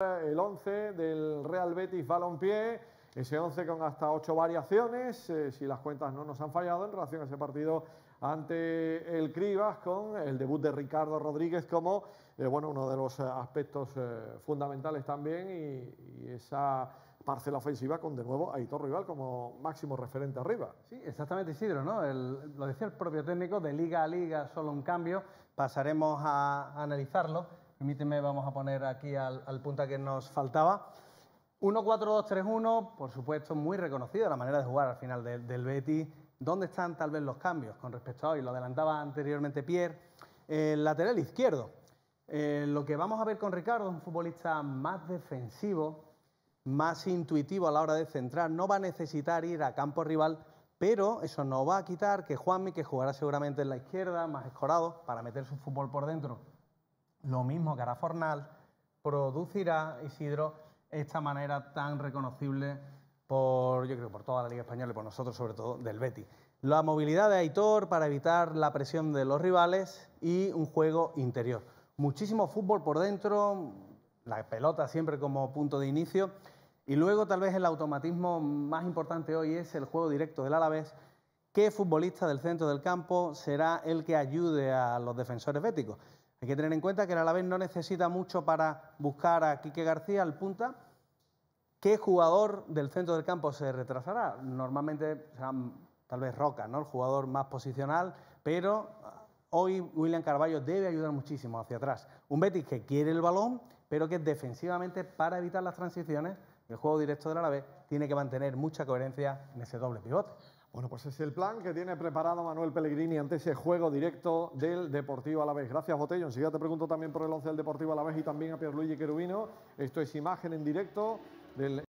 el 11 del Real Betis Balompié, ese 11 con hasta 8 variaciones, eh, si las cuentas no nos han fallado en relación a ese partido ante el Cribas con el debut de Ricardo Rodríguez como eh, bueno, uno de los eh, aspectos fundamentales también y, esa parcela ofensiva con de nuevo Aitor Rival como máximo referente arriba. Sí, exactamente Isidro, ¿no? lo decía el propio técnico, de liga a liga solo un cambio, pasaremos a analizarlo Permíteme, vamos a poner aquí al, punta que nos faltaba. 1-4-2-3-1, por supuesto, muy reconocida la manera de jugar al final del Betis. ¿Dónde están tal vez los cambios con respecto a hoy? Lo adelantaba anteriormente Pierre. El lateral izquierdo. Eh, lo que vamos a ver con Ricardo es un futbolista más defensivo, más intuitivo a la hora de centrar. No va a necesitar ir a campo rival, pero eso no va a quitar que Juanmi, que jugará seguramente en la izquierda, más escorado, para meter su fútbol por dentro lo mismo que hará Fornal, producirá Isidro esta manera tan reconocible por, yo creo, por toda la Liga Española y por nosotros, sobre todo, del Betis. La movilidad de Aitor para evitar la presión de los rivales y un juego interior. Muchísimo fútbol por dentro, la pelota siempre como punto de inicio. Y luego, tal vez, el automatismo más importante hoy es el juego directo del Alavés ¿Qué futbolista del centro del campo será el que ayude a los defensores béticos? Hay que tener en cuenta que el Alavés no necesita mucho para buscar a Quique García, al punta. ¿Qué jugador del centro del campo se retrasará? Normalmente será tal vez Roca, ¿no? el jugador más posicional, pero ah, hoy William Carballo debe ayudar muchísimo hacia atrás. Un Betis que quiere el balón, pero que defensivamente, para evitar las transiciones, el juego directo del Alavés tiene que mantener mucha coherencia en ese doble pivote. Bueno, pues es el plan que tiene preparado Manuel Pellegrini ante ese juego directo del Deportivo a la vez. Gracias, Botello. Enseguida te pregunto también por el once del Deportivo a la vez y también a Pierluigi Querubino. Esto es imagen en directo del...